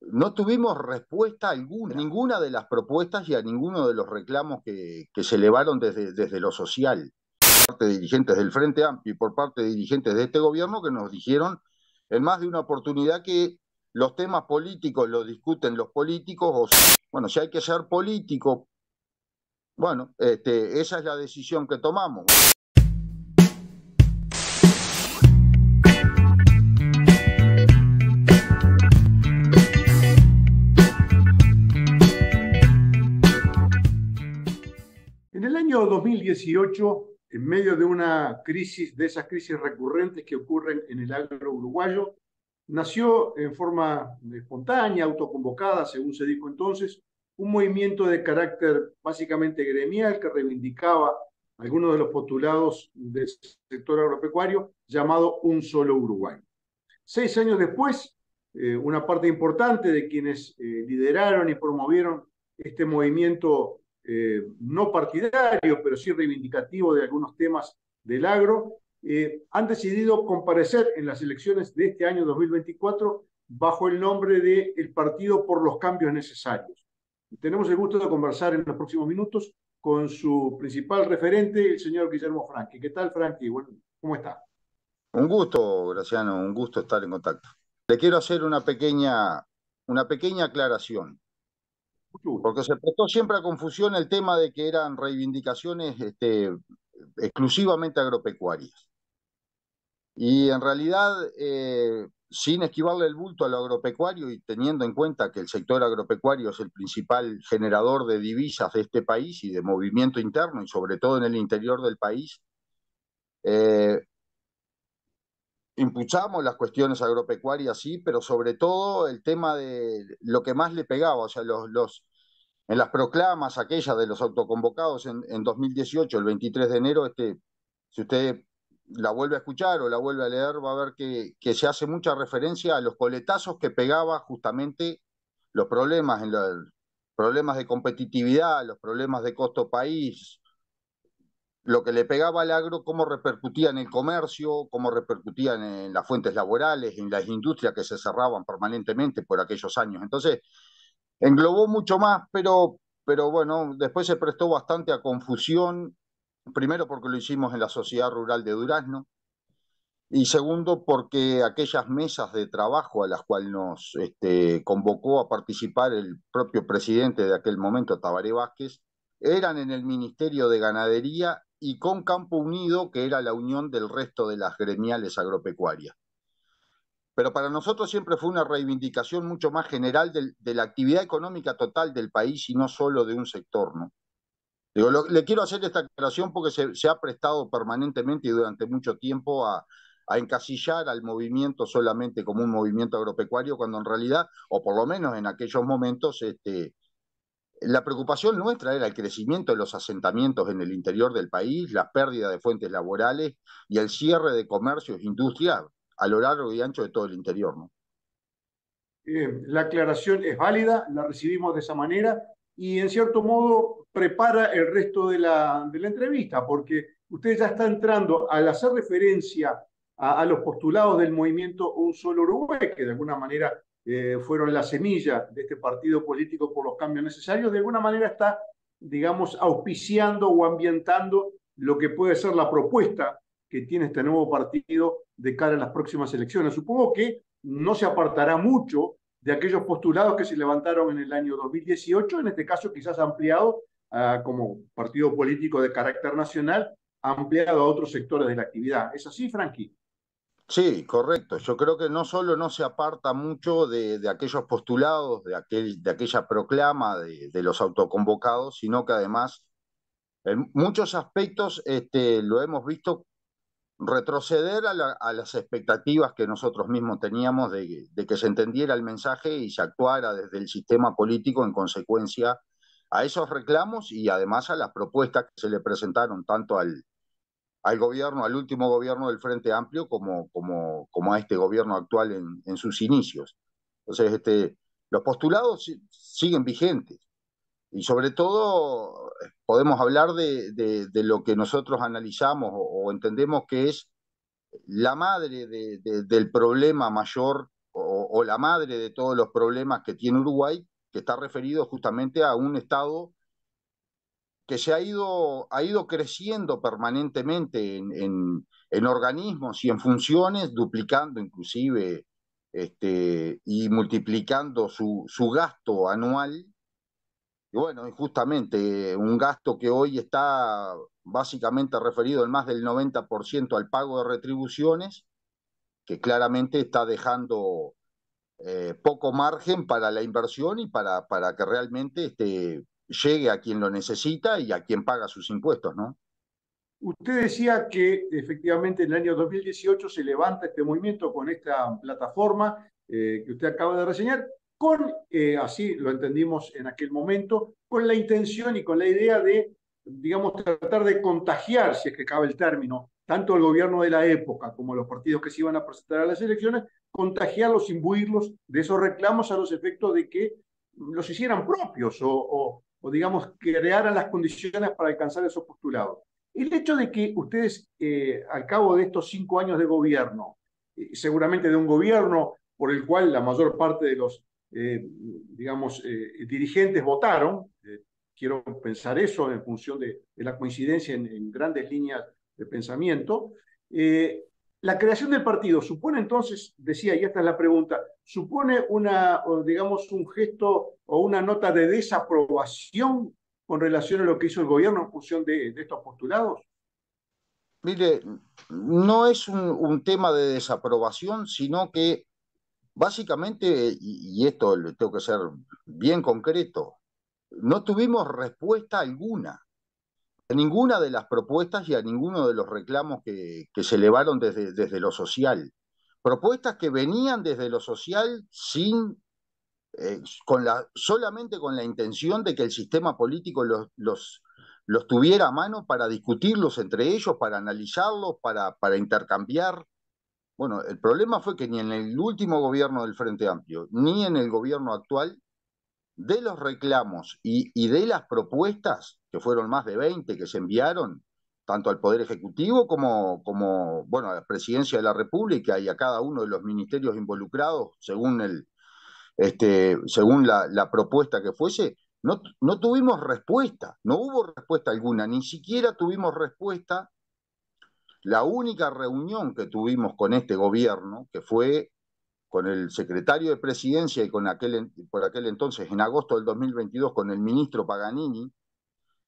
no tuvimos respuesta alguna ninguna de las propuestas y a ninguno de los reclamos que, que se elevaron desde, desde lo social, por parte de dirigentes del Frente Amplio y por parte de dirigentes de este gobierno que nos dijeron en más de una oportunidad que los temas políticos los discuten los políticos, o bueno, si hay que ser político, bueno, este, esa es la decisión que tomamos. 2018, en medio de una crisis, de esas crisis recurrentes que ocurren en el agro uruguayo, nació en forma espontánea, autoconvocada, según se dijo entonces, un movimiento de carácter básicamente gremial que reivindicaba algunos de los postulados del sector agropecuario llamado Un Solo Uruguay. Seis años después, eh, una parte importante de quienes eh, lideraron y promovieron este movimiento eh, no partidario, pero sí reivindicativo de algunos temas del agro, eh, han decidido comparecer en las elecciones de este año 2024 bajo el nombre de El Partido por los Cambios Necesarios. Tenemos el gusto de conversar en los próximos minutos con su principal referente, el señor Guillermo Franqui. ¿Qué tal, Franqui? ¿Cómo está? Un gusto, Graciano, un gusto estar en contacto. Le quiero hacer una pequeña, una pequeña aclaración. Porque se prestó siempre a confusión el tema de que eran reivindicaciones este, exclusivamente agropecuarias. Y en realidad, eh, sin esquivarle el bulto al agropecuario y teniendo en cuenta que el sector agropecuario es el principal generador de divisas de este país y de movimiento interno, y sobre todo en el interior del país, eh, impulsamos las cuestiones agropecuarias, sí, pero sobre todo el tema de lo que más le pegaba, o sea, los, los en las proclamas aquellas de los autoconvocados en, 2018, el 23 de enero, este, si usted la vuelve a escuchar o la vuelve a leer, va a ver que, se hace mucha referencia a los coletazos que pegaba justamente los problemas, en problemas de competitividad, los problemas de costo país, lo que le pegaba al agro, cómo repercutía en el comercio, cómo repercutía en las fuentes laborales, en las industrias que se cerraban permanentemente por aquellos años. Entonces, englobó mucho más, pero, pero bueno, después se prestó bastante a confusión, primero porque lo hicimos en la sociedad rural de Durazno, y segundo porque aquellas mesas de trabajo a las cuales nos este, convocó a participar el propio presidente de aquel momento, Tabaré Vázquez, eran en el Ministerio de Ganadería y con Campo Unido, que era la unión del resto de las gremiales agropecuarias. Pero para nosotros siempre fue una reivindicación mucho más general de la actividad económica total del país y no solo de un sector, ¿no? le quiero hacer esta aclaración porque se, ha prestado permanentemente y durante mucho tiempo a, a, encasillar al movimiento solamente como un movimiento agropecuario, cuando en realidad, o por lo menos en aquellos momentos, este, la preocupación nuestra era el crecimiento de los asentamientos en el interior del país, la pérdida de fuentes laborales y el cierre de comercios industriales a lo largo y ancho de todo el interior. la aclaración es válida, la recibimos de esa manera y en cierto modo prepara el resto de la, entrevista, porque usted ya está entrando al hacer referencia a, a, los postulados del movimiento Un Solo Uruguay, que de alguna manera eh, fueron la semilla de este partido político por los cambios necesarios, de alguna manera está, digamos, auspiciando o ambientando lo que puede ser la propuesta que tiene este nuevo partido de cara a las próximas elecciones. Supongo que no se apartará mucho de aquellos postulados que se levantaron en el año 2018, en este caso quizás ampliado ah, como partido político de carácter nacional, ampliado a otros sectores de la actividad. ¿Es así, Frankie? Sí, correcto. Yo creo que no solo no se aparta mucho de, aquellos postulados, de, aquel, de aquella proclama de, los autoconvocados, sino que además en muchos aspectos este, lo hemos visto retroceder a, las expectativas que nosotros mismos teníamos de, que se entendiera el mensaje y se actuara desde el sistema político en consecuencia a esos reclamos y además a las propuestas que se le presentaron tanto al, al gobierno, al último gobierno del Frente Amplio, como, como, como a este gobierno actual en, sus inicios. Entonces, este, los postulados siguen vigentes. Y sobre todo podemos hablar de, de, lo que nosotros analizamos o, entendemos que es la madre del problema mayor o, o, la madre de todos los problemas que tiene Uruguay, que está referido justamente a un Estado que se ha ido, ha ido creciendo permanentemente en, en, organismos y en funciones, duplicando inclusive este, y multiplicando su, su gasto anual. Y bueno, justamente un gasto que hoy está básicamente referido en más del 90% al pago de retribuciones, que claramente está dejando eh, poco margen para la inversión y para, para que realmente este, llegue a quien lo necesita y a quien paga sus impuestos, ¿no? Usted decía que efectivamente en el año 2018 se levanta este movimiento con esta plataforma eh, que usted acaba de reseñar, con, eh, así lo entendimos en aquel momento, con la intención y con la idea de, digamos, tratar de contagiar, si es que cabe el término, tanto el gobierno de la época como los partidos que se iban a presentar a las elecciones, contagiarlos, imbuirlos de esos reclamos a los efectos de que los hicieran propios o o digamos, crearan las condiciones para alcanzar esos postulados. El hecho de que ustedes, eh, al cabo de estos cinco años de gobierno, eh, seguramente de un gobierno por el cual la mayor parte de los, eh, digamos, dirigentes votaron, quiero pensar eso en función de, la coincidencia en, grandes líneas de pensamiento, eh, la creación del partido supone entonces, decía, y esta es la pregunta, supone una, digamos, un gesto o una nota de desaprobación con relación a lo que hizo el gobierno en función de, estos postulados. Mire, no es un, tema de desaprobación, sino que básicamente, y, esto le tengo que ser bien concreto, no tuvimos respuesta alguna a ninguna de las propuestas y a ninguno de los reclamos que, que se elevaron desde, desde, lo social. Propuestas que venían desde lo social sin, eh, con la, solamente con la intención de que el sistema político los, los, los tuviera a mano para discutirlos entre ellos, para analizarlos, para, para intercambiar. Bueno, el problema fue que ni en el último gobierno del Frente Amplio, ni en el gobierno actual, de los reclamos y, de las propuestas, que fueron más de 20 que se enviaron, tanto al Poder Ejecutivo como, bueno, a la Presidencia de la República y a cada uno de los ministerios involucrados, según, este, según la, propuesta que fuese, no, no tuvimos respuesta, no hubo respuesta alguna, ni siquiera tuvimos respuesta. La única reunión que tuvimos con este gobierno, que fue con el secretario de presidencia y con aquel, por aquel entonces, en agosto del 2022, con el ministro Paganini,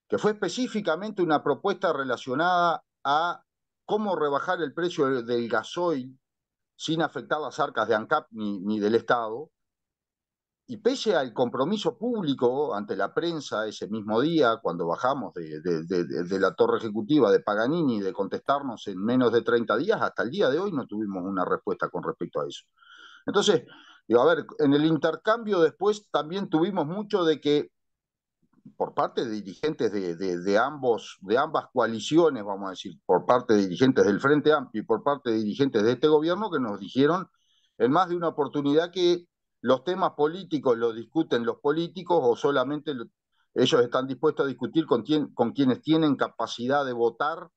que fue específicamente una propuesta relacionada a cómo rebajar el precio del gasoil sin afectar las arcas de ANCAP ni, del Estado. Y pese al compromiso público ante la prensa ese mismo día, cuando bajamos de, de, la torre ejecutiva de Paganini de contestarnos en menos de 30 días, hasta el día de hoy no tuvimos una respuesta con respecto a eso. Entonces, digo, a ver, en el intercambio después también tuvimos mucho de que por parte de dirigentes de, de, ambos, de ambas coaliciones, vamos a decir, por parte de dirigentes del Frente Amplio y por parte de dirigentes de este gobierno, que nos dijeron en más de una oportunidad que los temas políticos los discuten los políticos o solamente ellos están dispuestos a discutir con, con quienes tienen capacidad de votar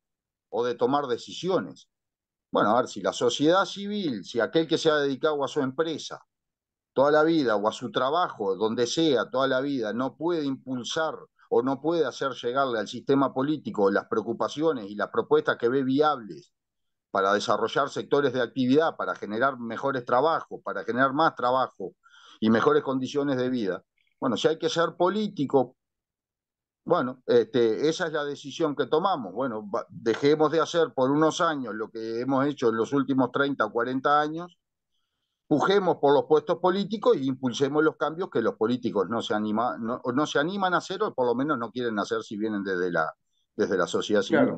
o de tomar decisiones. Bueno, a ver, si la sociedad civil, si aquel que se ha dedicado a su empresa toda la vida o a su trabajo, donde sea, toda la vida, no puede impulsar o no puede hacer llegarle al sistema político las preocupaciones y las propuestas que ve viables para desarrollar sectores de actividad, para generar mejores trabajos, para generar más trabajo y mejores condiciones de vida. Bueno, si hay que ser político, bueno, este, esa es la decisión que tomamos. Bueno, dejemos de hacer por unos años lo que hemos hecho en los últimos 30 o 40 años, pujemos por los puestos políticos y e impulsemos los cambios que los políticos no se, no, se animan a hacer o por lo menos no quieren hacer si vienen desde la, desde la sociedad civil.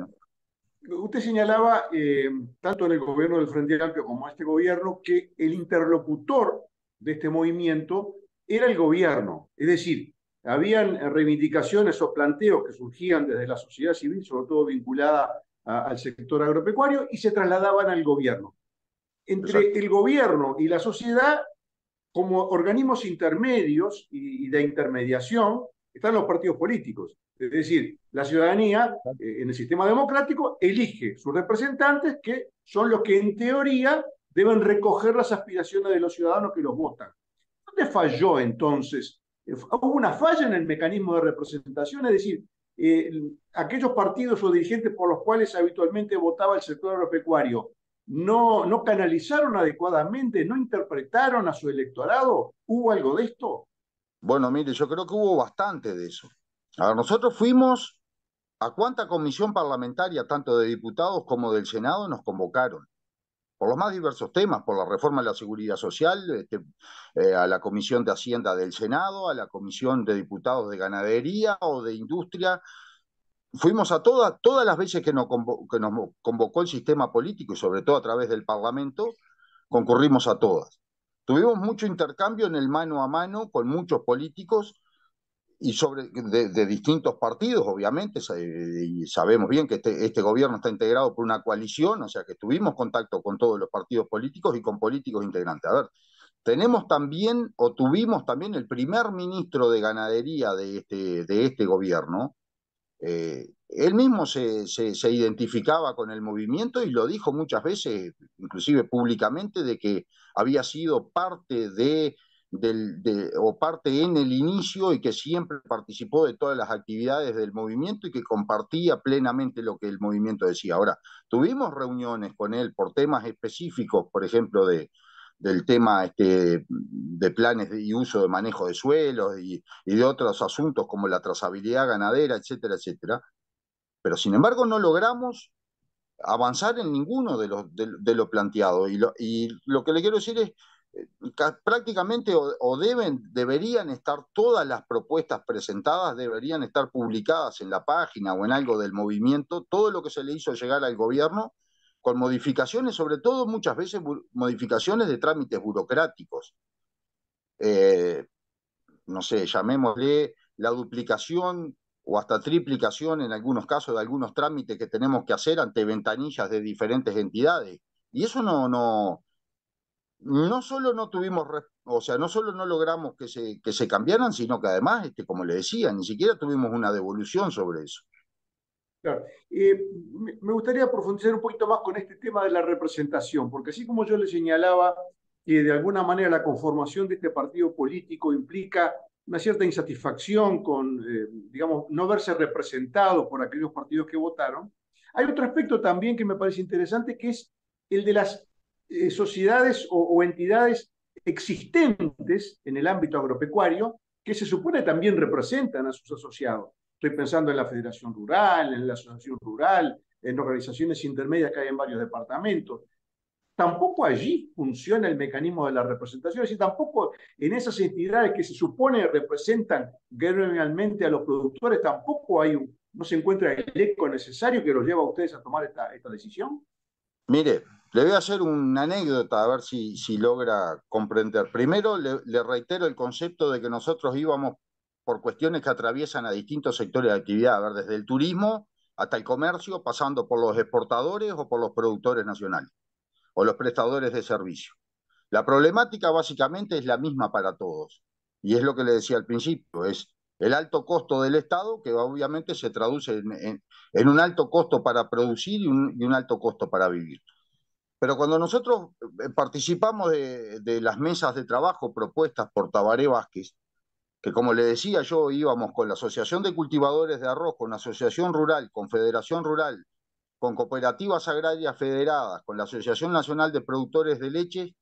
Usted señalaba, eh, tanto en el gobierno del Frente Amplio como en este gobierno, que el interlocutor de este movimiento era el gobierno. Es decir, habían eh, reivindicaciones o planteos que surgían desde la sociedad civil, sobre todo vinculada al sector agropecuario, y se trasladaban al gobierno. Entre el gobierno y la sociedad, como organismos intermedios y, de intermediación, están los partidos políticos. Es decir, la ciudadanía eh, en el sistema democrático elige sus representantes que son los que en teoría deben recoger las aspiraciones de los ciudadanos que los votan. ¿Dónde falló entonces eh, hubo una falla en el mecanismo de representación, es decir, eh, aquellos partidos o dirigentes por los cuales habitualmente votaba el sector agropecuario no, no canalizaron adecuadamente, no interpretaron a su electorado. ¿Hubo algo de esto? Bueno, mire, yo creo que hubo bastante de eso. Ahora, nosotros fuimos a cuánta comisión parlamentaria, tanto de diputados como del Senado, nos convocaron por los más diversos temas, por la reforma de la seguridad social, este, eh, a la Comisión de Hacienda del Senado, a la Comisión de Diputados de Ganadería o de Industria. Fuimos a todas, todas las veces que nos, que nos convocó el sistema político y sobre todo a través del Parlamento, concurrimos a todas. Tuvimos mucho intercambio en el mano a mano con muchos políticos y sobre de, distintos partidos, obviamente, eh, y sabemos bien que este, este, gobierno está integrado por una coalición, o sea que tuvimos contacto con todos los partidos políticos y con políticos integrantes. A ver, tenemos también o tuvimos también el primer ministro de ganadería de este, de este gobierno. Eh, él mismo se, identificaba con el movimiento y lo dijo muchas veces, inclusive públicamente, de que había sido parte de o parte en el inicio y que siempre participó de todas las actividades del movimiento y que compartía plenamente lo que el movimiento decía. Ahora, tuvimos reuniones con él por temas específicos, por ejemplo, de, del tema este, de planes y uso de manejo de suelos y, de otros asuntos como la trazabilidad ganadera, etcétera, etcétera. Pero sin embargo no logramos avanzar en ninguno de los de, planteado. y lo que le quiero decir es, eh, prácticamente o, deben, deberían estar todas las propuestas presentadas, deberían estar publicadas en la página o en algo del movimiento, todo lo que se le hizo llegar al gobierno, con modificaciones, sobre todo muchas veces modificaciones de trámites burocráticos. Eh, no sé, llamémosle la duplicación o hasta triplicación en algunos casos de algunos trámites que tenemos que hacer ante ventanillas de diferentes entidades. Y eso no, no, no solo no tuvimos, o sea, no solo no logramos que se, que se cambiaran, sino que además, este, como le decía, ni siquiera tuvimos una devolución sobre eso. Claro. me gustaría profundizar un poquito más con este tema de la representación, porque así como yo le señalaba que de alguna manera la conformación de este partido político implica una cierta insatisfacción con, eh, digamos, no verse representado por aquellos partidos que votaron, hay otro aspecto también que me parece interesante, que es el de las eh, sociedades o, entidades existentes en el ámbito agropecuario que se supone también representan a sus asociados. Estoy pensando en la Federación Rural, en la Asociación Rural, en organizaciones intermedias que hay en varios departamentos. Tampoco allí funciona el mecanismo de la representación, y tampoco en esas entidades que se supone representan gremialmente a los productores, tampoco hay un, no se encuentra el eco necesario que los lleva a ustedes a tomar esta, esta decisión. Mire, le voy a hacer una anécdota a ver si, si logra comprender. Primero, le, reitero el concepto de que nosotros íbamos por cuestiones que atraviesan a distintos sectores de actividad, a ver, desde el turismo hasta el comercio, pasando por los exportadores o por los productores nacionales o los prestadores de servicio. La problemática básicamente es la misma para todos. Y es lo que le decía al principio, es el alto costo del Estado, que obviamente se traduce en, un alto costo para producir y un alto costo para vivir. Pero cuando nosotros eh, participamos de, las mesas de trabajo propuestas por Tabaré Vázquez, que como le decía yo, íbamos con la Asociación de Cultivadores de Arroz, con la Asociación Rural, con Federación Rural, con Cooperativas Agrarias Federadas, con la Asociación Nacional de Productores de Leche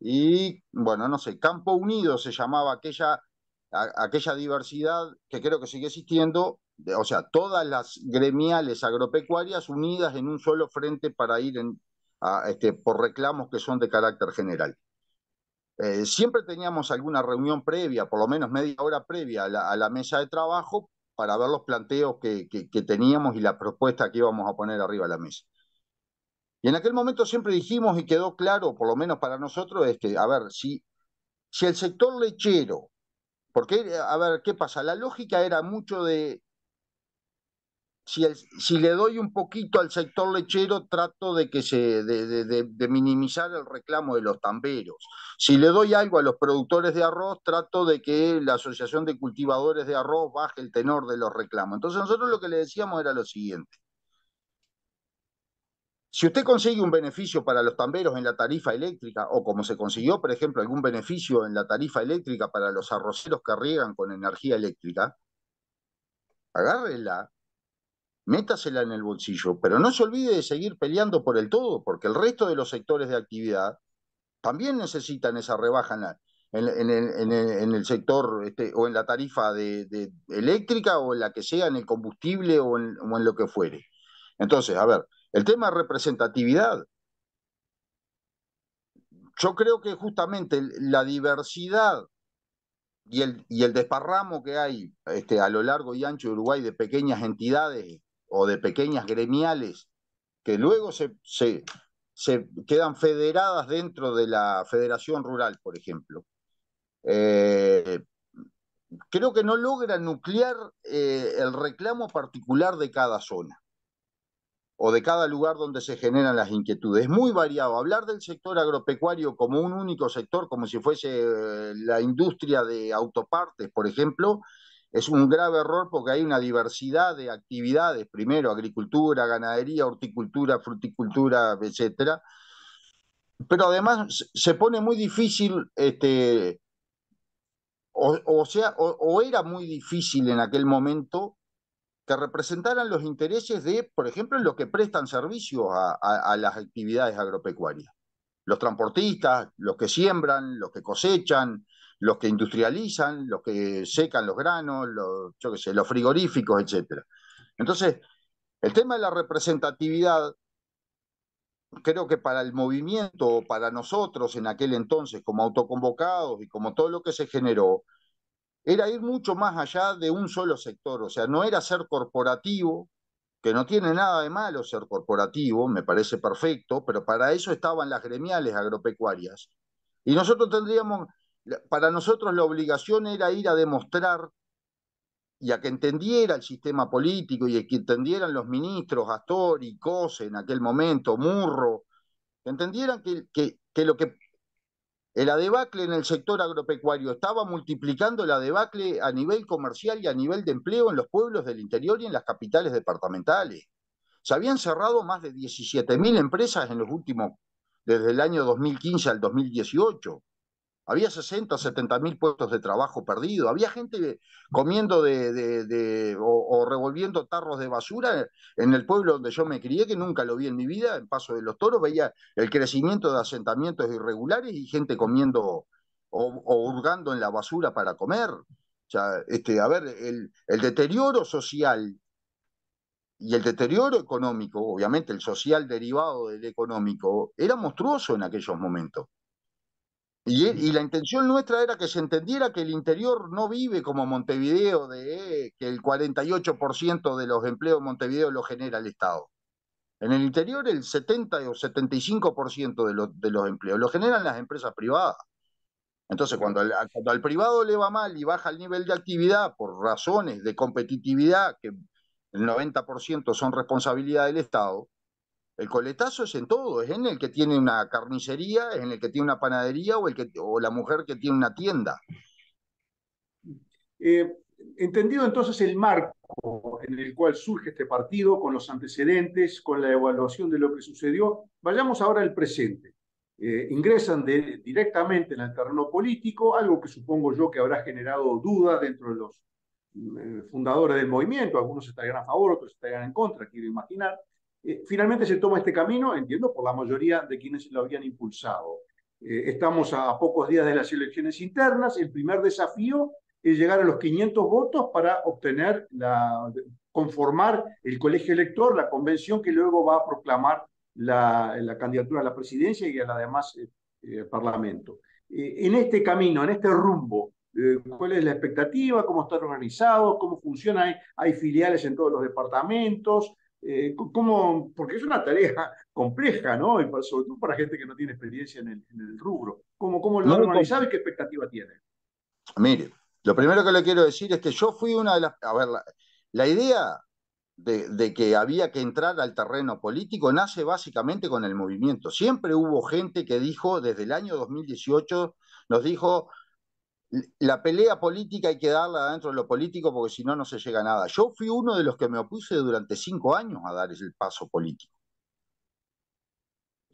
y, bueno, no sé, Campo Unido se llamaba aquella, aquella diversidad que creo que sigue existiendo, o sea, todas las gremiales agropecuarias unidas en un solo frente para ir en, este, por reclamos que son de carácter general. Eh, siempre teníamos alguna reunión previa, por lo menos media hora previa a la, mesa de trabajo para ver los planteos que, teníamos y la propuesta que íbamos a poner arriba de la mesa. Y en aquel momento siempre dijimos y quedó claro, por lo menos para nosotros, es que, a ver, si, si el sector lechero, porque, a ver, ¿qué pasa? La lógica era mucho de si, le doy un poquito al sector lechero, trato de que se de, minimizar el reclamo de los tamberos. Si le doy algo a los productores de arroz, trato de que la Asociación de Cultivadores de Arroz baje el tenor de los reclamos. Entonces nosotros lo que le decíamos era lo siguiente. Si usted consigue un beneficio para los tamberos en la tarifa eléctrica, o como se consiguió, por ejemplo, algún beneficio en la tarifa eléctrica para los arroceros que riegan con energía eléctrica, agárrela métasela en el bolsillo, pero no se olvide de seguir peleando por el todo, porque el resto de los sectores de actividad también necesitan esa rebaja en, el, sector este, o en la tarifa de, eléctrica o en la que sea, en el combustible o en, lo que fuere. Entonces, a ver, el tema de representatividad. Yo creo que justamente la diversidad y el, desparramo que hay este, a lo largo y ancho de Uruguay de pequeñas entidades o de pequeñas gremiales que luego se, se, quedan federadas dentro de la Federación Rural, por ejemplo. Eh, creo que no logra nuclear eh, el reclamo particular de cada zona o de cada lugar donde se generan las inquietudes. Es muy variado. Hablar del sector agropecuario como un único sector, como si fuese eh, la industria de autopartes, por ejemplo, es un grave error porque hay una diversidad de actividades, primero agricultura, ganadería, horticultura, fruticultura, etcétera. Pero además se pone muy difícil, este, o, sea, o, era muy difícil en aquel momento que representaran los intereses de, por ejemplo, los que prestan servicios a las actividades agropecuarias. Los transportistas, los que siembran, los que cosechan, los que industrializan, los que secan los granos, los, los frigoríficos, etc. Entonces, el tema de la representatividad, creo que para el movimiento, para nosotros en aquel entonces, como autoconvocados y como todo lo que se generó, era ir mucho más allá de un solo sector, o sea, no era ser corporativo, que no tiene nada de malo ser corporativo, me parece perfecto, pero para eso estaban las gremiales agropecuarias. Y nosotros tendríamos, para nosotros la obligación era ir a demostrar y a que entendiera el sistema político y a que entendieran los ministros, Astori, Cose en aquel momento, Murro, que entendieran que, que, lo que la debacle en el sector agropecuario estaba multiplicando la debacle a nivel comercial y a nivel de empleo en los pueblos del interior y en las capitales departamentales. Se habían cerrado más de 17.000 empresas en los últimos, desde el año 2015 al 2018. Había 60 o 70 mil puestos de trabajo perdidos. Había gente comiendo de, o, revolviendo tarros de basura en el pueblo donde yo me crié, que nunca lo vi en mi vida, en Paso de los Toros. Veía el crecimiento de asentamientos irregulares y gente comiendo o, hurgando en la basura para comer. O sea, este, a ver, el deterioro social y el deterioro económico, obviamente el social derivado del económico, era monstruoso en aquellos momentos. Y, la intención nuestra era que se entendiera que el interior no vive como Montevideo, de que el 48% de los empleos en Montevideo lo genera el Estado. En el interior el 70 o 75% de, de los empleos lo generan las empresas privadas. Entonces, cuando cuando al, privado le va mal y baja el nivel de actividad por razones de competitividad, que el 90% son responsabilidad del Estado, el coletazo es en todo, es en el que tiene una carnicería, es en el que tiene una panadería o, el que, o la mujer que tiene una tienda. Eh, entendido entonces el marco en el cual surge este partido, con los antecedentes, con la evaluación de lo que sucedió, vayamos ahora al presente. Eh, ingresan directamente en el terreno político, algo que supongo yo que habrá generado duda dentro de los mm, eh, fundadores del movimiento, algunos estarían a favor, otros estarían en contra, quiero imaginar. Eh, finalmente se toma este camino, entiendo, por la mayoría de quienes lo habían impulsado. Eh, estamos a, pocos días de las elecciones internas. El primer desafío es llegar a los 500 votos para obtener la, conformar el colegio elector, la convención que luego va a proclamar la, candidatura a la presidencia y a la demás eh, parlamento. en este camino, en este rumbo, ¿cuál es la expectativa? ¿Cómo están organizados? ¿Cómo funciona? hay, filiales en todos los departamentos, eh, porque es una tarea compleja, ¿no? Y sobre todo para gente que no tiene experiencia en el, rubro. ¿Cómo, ¿Cómo, lo organizaba y qué expectativa tiene? Mire, lo primero que le quiero decir es que yo fui una de las... A ver, la, idea de, de, que había que entrar al terreno político nace básicamente con el movimiento. Siempre hubo gente que dijo, desde el año 2018, nos dijo, la pelea política hay que darla dentro de lo político porque si no, no se llega a nada. Yo fui uno de los que me opuse durante cinco años a dar el paso político.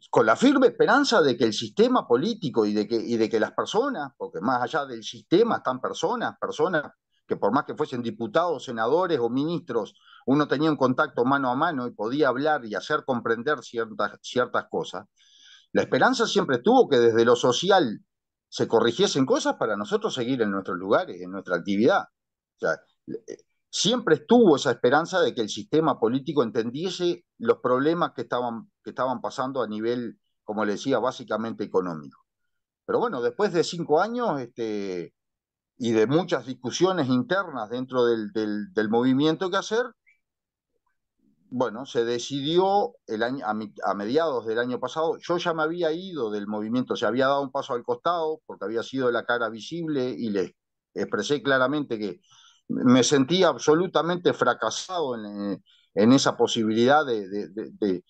Con la firme esperanza de que el sistema político y de que, de que las personas, porque más allá del sistema están personas, personas que por más que fuesen diputados, senadores o ministros, uno tenía un contacto mano a mano y podía hablar y hacer comprender ciertas, ciertas cosas. La esperanza siempre tuvo que desde lo social se corrigiesen cosas para nosotros seguir en nuestros lugares, en nuestra actividad. Eh, siempre estuvo esa esperanza de que el sistema político entendiese los problemas que estaban, que estaban pasando a nivel, como le decía, básicamente económico. Pero bueno, después de cinco años este, y de muchas discusiones internas dentro del, del, del movimiento que hacer, bueno, se decidió el a, mediados del año pasado, yo ya me había ido del movimiento, se había dado un paso al costado porque había sido la cara visible y le expresé claramente que me sentía absolutamente fracasado eh, en, esa posibilidad de,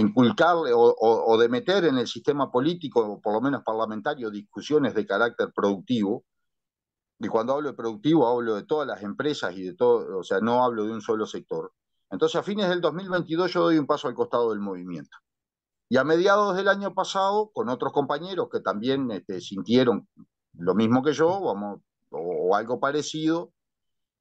inculcarle o, o, de meter en el sistema político, o por lo menos parlamentario, discusiones de carácter productivo. Y cuando hablo de productivo, hablo de todas las empresas y de todo, o sea, no hablo de un solo sector entonces, a fines del 2022 yo doy un paso al costado del movimiento. Y a mediados del año pasado, con otros compañeros que también este, sintieron lo mismo que yo, vamos, o, algo parecido,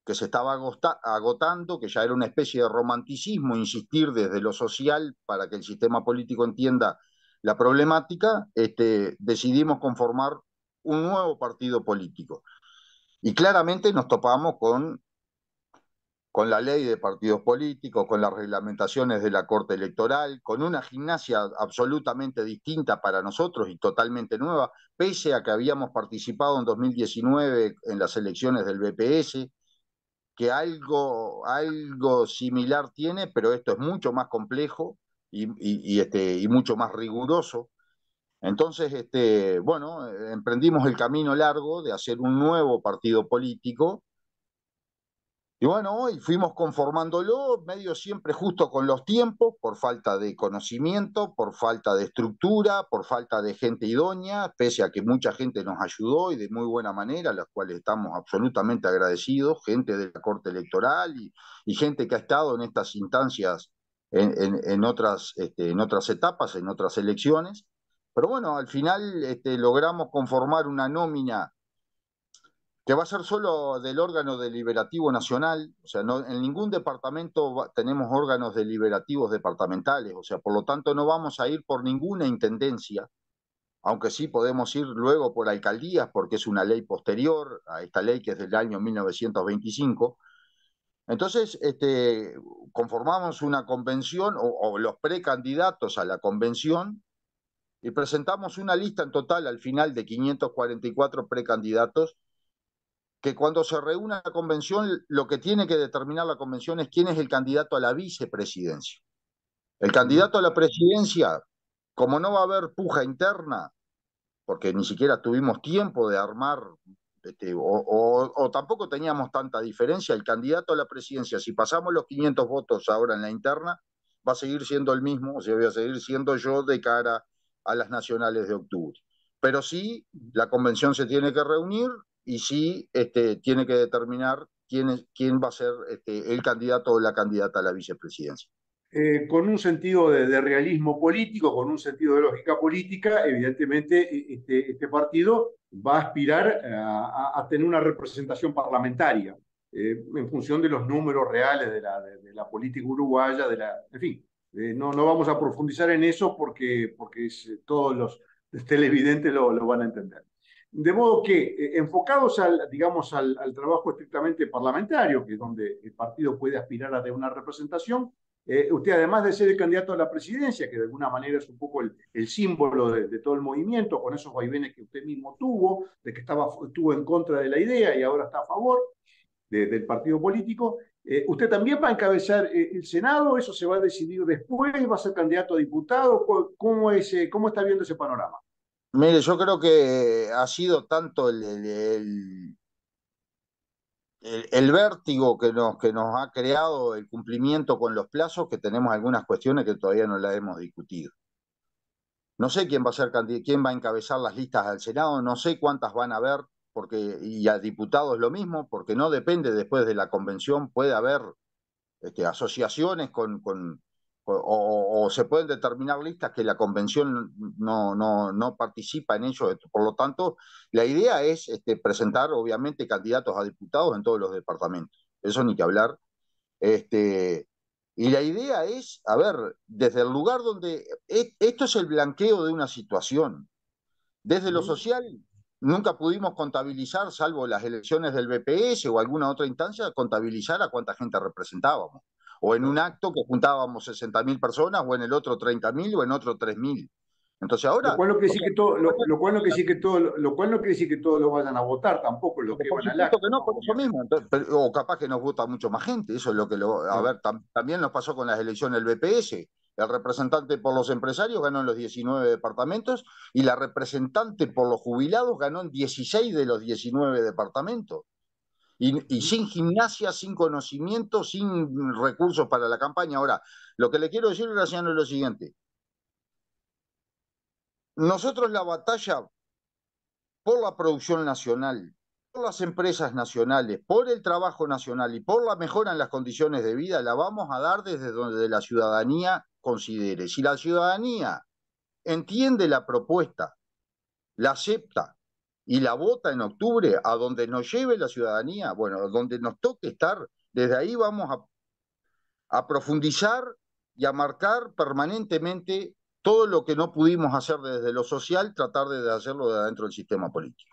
que se estaba agotando, que ya era una especie de romanticismo insistir desde lo social para que el sistema político entienda la problemática, este, decidimos conformar un nuevo partido político. Y claramente nos topamos con con la ley de partidos políticos, con las reglamentaciones de la Corte Electoral, con una gimnasia absolutamente distinta para nosotros y totalmente nueva, pese a que habíamos participado en 2019 en las elecciones del BPS, que algo, algo similar tiene, pero esto es mucho más complejo este, y, mucho más riguroso. Entonces, este, bueno, emprendimos el camino largo de hacer un nuevo partido político, y bueno, hoy fuimos conformándolo, medio siempre justo con los tiempos, por falta de conocimiento, por falta de estructura, por falta de gente idónea, pese a que mucha gente nos ayudó y de muy buena manera, a las cuales estamos absolutamente agradecidos, gente de la Corte Electoral y, gente que ha estado en estas instancias en, otras, este, en otras etapas, en otras elecciones. Pero bueno, al final este, logramos conformar una nómina que va a ser solo del órgano deliberativo nacional, o sea, en ningún departamento tenemos órganos deliberativos departamentales, o sea, por lo tanto no vamos a ir por ninguna intendencia, aunque sí podemos ir luego por alcaldías, porque es una ley posterior a esta ley que es del año 1925. Entonces, este, conformamos una convención o los precandidatos a la convención y presentamos una lista en total al final de 544 precandidatos que cuando se reúna la convención, lo que tiene que determinar la convención es quién es el candidato a la vicepresidencia. El candidato a la presidencia, como no va a haber puja interna, porque ni siquiera tuvimos tiempo de armar, este, o, o, tampoco teníamos tanta diferencia, el candidato a la presidencia, si pasamos los 500 votos ahora en la interna, va a seguir siendo el mismo, o sea, voy a seguir siendo yo de cara a las nacionales de octubre. Pero sí, la convención se tiene que reunir, y sí este, tiene que determinar quién, va a ser este, el candidato o la candidata a la vicepresidencia. Eh, con un sentido de, realismo político, con un sentido de lógica política, evidentemente e, este, este, partido va a aspirar a, tener una representación parlamentaria eh, en función de los números reales de la, de, política uruguaya, de la, en fin, eh, no, vamos a profundizar en eso porque, porque es, todos los televidentes lo van a entender. De modo que, eh, enfocados al, digamos, al, trabajo estrictamente parlamentario, que es donde el partido puede aspirar a una representación, eh, usted además de ser el candidato a la presidencia, que de alguna manera es un poco el, símbolo de, todo el movimiento, con esos vaivenes que usted mismo tuvo, de que estaba, estuvo en contra de la idea y ahora está a favor del partido político, eh, usted también va a encabezar el Senado, eso se va a decidir después, va a ser candidato a diputado, ¿cómo, cómo está viendo ese panorama? Mire, yo creo que ha sido tanto el, el, vértigo que nos, que nos ha creado el cumplimiento con los plazos, que tenemos algunas cuestiones que todavía no las hemos discutido. No sé quién va a ser quién va a encabezar las listas al Senado, no sé cuántas van a haber, porque, y a diputados lo mismo, porque no depende después de la convención, puede haber este, asociaciones con, con, o, se pueden determinar listas que la convención no, no, participa en ello. Por lo tanto, la idea es este, presentar, obviamente, candidatos a diputados en todos los departamentos. Eso ni que hablar. Este, y la idea es, a ver, desde el lugar donde... E, esto es el blanqueo de una situación. Desde lo social nunca pudimos contabilizar, salvo las elecciones del BPS o alguna otra instancia, contabilizar a cuánta gente representábamos o en un acto que juntábamos 60.000 personas, o en el otro 30.000, o en otro 3.000. Entonces ahora... Lo cual no quiere decir que todos lo, vayan a votar tampoco, lo que van no, por eso mismo. o capaz que nos vota mucho más gente, eso es lo que lo... A ver, también nos pasó con las elecciones del BPS. El representante por los empresarios ganó en los 19 departamentos y la representante por los jubilados ganó en 16 de los 19 departamentos. Y, sin gimnasia, sin conocimiento, sin recursos para la campaña. Ahora, lo que le quiero decir, Graciano, es lo siguiente. Nosotros la batalla por la producción nacional, por las empresas nacionales, por el trabajo nacional y por la mejora en las condiciones de vida, la vamos a dar desde donde la ciudadanía considere. Si la ciudadanía entiende la propuesta, la acepta, y la vota en octubre, a donde nos lleve la ciudadanía, bueno, donde nos toque estar, desde ahí vamos a, a profundizar y a marcar permanentemente todo lo que no pudimos hacer desde lo social, tratar de hacerlo desde adentro del sistema político.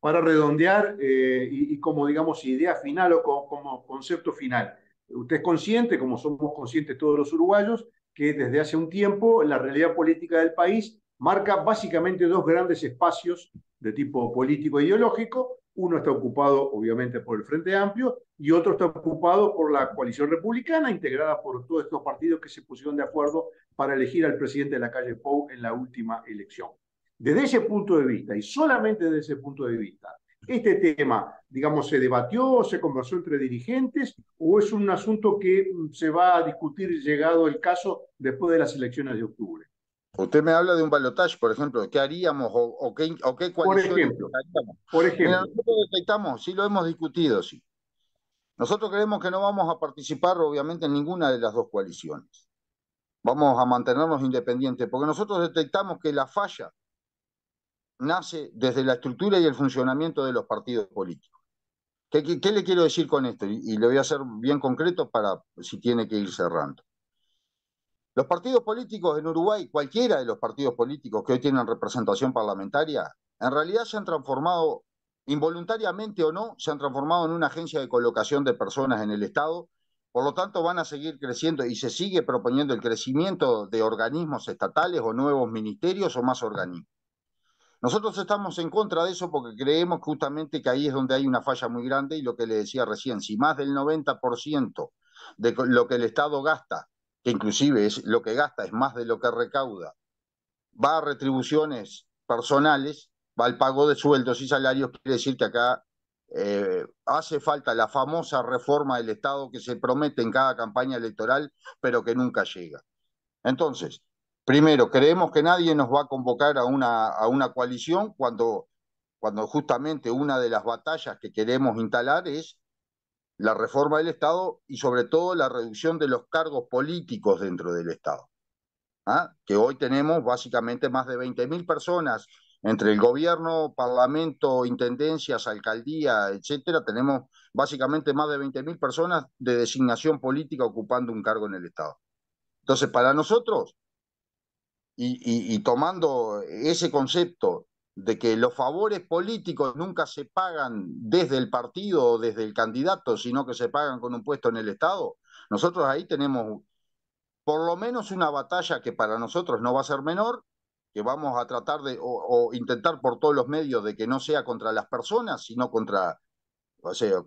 Para redondear eh, y, como digamos idea final o como, como concepto final, usted es consciente, como somos conscientes todos los uruguayos, que desde hace un tiempo la realidad política del país marca básicamente dos grandes espacios de tipo político e ideológico. Uno está ocupado, obviamente, por el Frente Amplio y otro está ocupado por la coalición republicana, integrada por todos estos partidos que se pusieron de acuerdo para elegir al presidente de la calle Pou en la última elección. Desde ese punto de vista, y solamente desde ese punto de vista, ¿este tema, digamos, se debatió, se conversó entre dirigentes o es un asunto que mm, se va a discutir llegado el caso después de las elecciones de octubre? Usted me habla de un balotaje, por ejemplo, ¿qué haríamos o, qué, o haríamos? Por ejemplo. nosotros detectamos, sí lo hemos discutido, sí. Nosotros creemos que no vamos a participar, obviamente, en ninguna de las dos coaliciones. Vamos a mantenernos independientes, porque nosotros detectamos que la falla nace desde la estructura y el funcionamiento de los partidos políticos. ¿Qué, le quiero decir con esto? y, le voy a hacer bien concreto para si tiene que ir cerrando. Los partidos políticos en Uruguay, cualquiera de los partidos políticos que hoy tienen representación parlamentaria, en realidad se han transformado, involuntariamente o no, se han transformado en una agencia de colocación de personas en el Estado. Por lo tanto, van a seguir creciendo y se sigue proponiendo el crecimiento de organismos estatales o nuevos ministerios o más organismos. Nosotros estamos en contra de eso porque creemos justamente que ahí es donde hay una falla muy grande y lo que le decía recién, si más del 90% de lo que el Estado gasta que inclusive es lo que gasta es más de lo que recauda, va a retribuciones personales, va al pago de sueldos y salarios, quiere decir que acá eh, hace falta la famosa reforma del Estado que se promete en cada campaña electoral, pero que nunca llega. Entonces, primero, creemos que nadie nos va a convocar a una, a una coalición cuando, cuando justamente una de las batallas que queremos instalar es la reforma del Estado y sobre todo la reducción de los cargos políticos dentro del Estado. ¿ah? Que hoy tenemos básicamente más de 20.000 personas entre el gobierno, parlamento, intendencias, alcaldía, etcétera, tenemos básicamente más de 20.000 personas de designación política ocupando un cargo en el Estado. Entonces, para nosotros, y tomando ese concepto de que los favores políticos nunca se pagan desde el partido o desde el candidato, sino que se pagan con un puesto en el Estado, nosotros ahí tenemos por lo menos una batalla que para nosotros no va a ser menor, que vamos a tratar de, o, intentar por todos los medios de que no sea contra las personas, sino contra, o sea,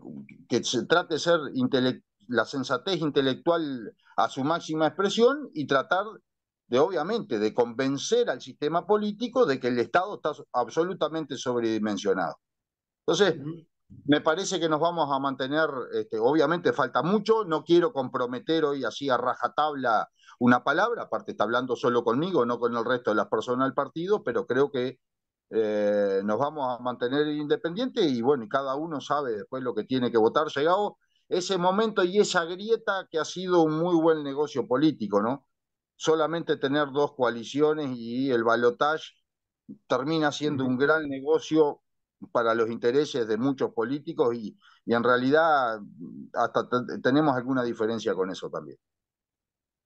que se trate de ser la sensatez intelectual a su máxima expresión y tratar de obviamente de convencer al sistema político de que el Estado está absolutamente sobredimensionado. Entonces, me parece que nos vamos a mantener, este, obviamente falta mucho, no quiero comprometer hoy así a rajatabla una palabra, aparte está hablando solo conmigo, no con el resto de las personas del partido, pero creo que eh, nos vamos a mantener independientes y bueno, y cada uno sabe después lo que tiene que votar, llegado ese momento y esa grieta que ha sido un muy buen negocio político, ¿no? solamente tener dos coaliciones y el balotaje termina siendo un gran negocio para los intereses de muchos políticos y, y en realidad hasta tenemos alguna diferencia con eso también.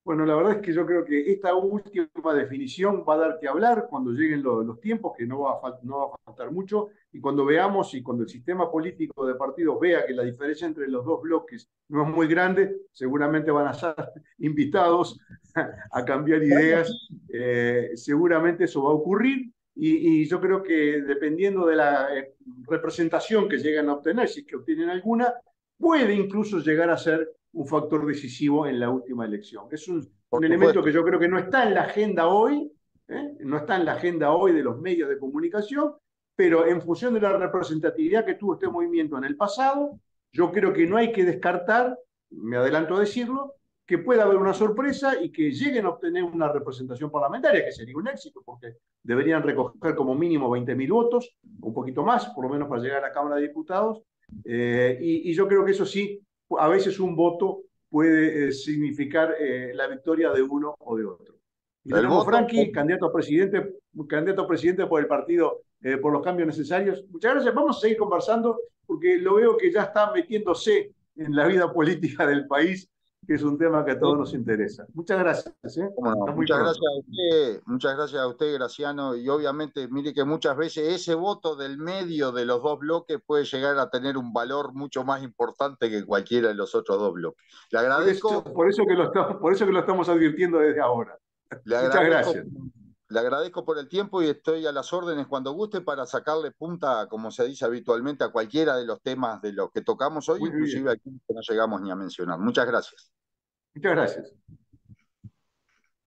Bueno, la verdad es que yo creo que esta última definición va a dar que hablar cuando lleguen los, tiempos, que no va, a no va a faltar mucho, y cuando veamos y cuando el sistema político de partidos vea que la diferencia entre los dos bloques no es muy grande, seguramente van a ser invitados a cambiar ideas, eh, seguramente eso va a ocurrir, y, y, yo creo que dependiendo de la eh, representación que lleguen a obtener, si es que obtienen alguna, puede incluso llegar a ser un factor decisivo en la última elección. Es un, un elemento que yo creo que no está en la agenda hoy, ¿eh? no está en la agenda hoy de los medios de comunicación, pero en función de la representatividad que tuvo este movimiento en el pasado, yo creo que no hay que descartar, me adelanto a decirlo, que pueda haber una sorpresa y que lleguen a obtener una representación parlamentaria, que sería un éxito, porque deberían recoger como mínimo 20.000 votos, un poquito más, por lo menos para llegar a la Cámara de Diputados. Eh, y, y, yo creo que eso sí a veces un voto puede eh, significar eh, la victoria de uno o de otro. Y tenemos Frankie, candidato a presidente, candidato presidente por el partido, eh, por los cambios necesarios. Muchas gracias. Vamos a seguir conversando porque lo veo que ya está metiéndose en la vida política del país que es un tema que a todos nos interesa. Muchas gracias. ¿eh? muchas gracias a usted, muchas gracias a usted, Graciano. Y obviamente, mire que muchas veces ese voto del medio de los dos bloques puede llegar a tener un valor mucho más importante que cualquiera de los otros dos bloques. Le agradezco. Por eso, que, lo estamos, por eso que lo estamos advirtiendo desde ahora. muchas gracias. Le agradezco por el tiempo y estoy a las órdenes cuando guste para sacarle punta, como se dice habitualmente, a cualquiera de los temas de los que tocamos hoy, inclusive a aquí no llegamos ni a mencionar. Muchas gracias. Muchas gracias.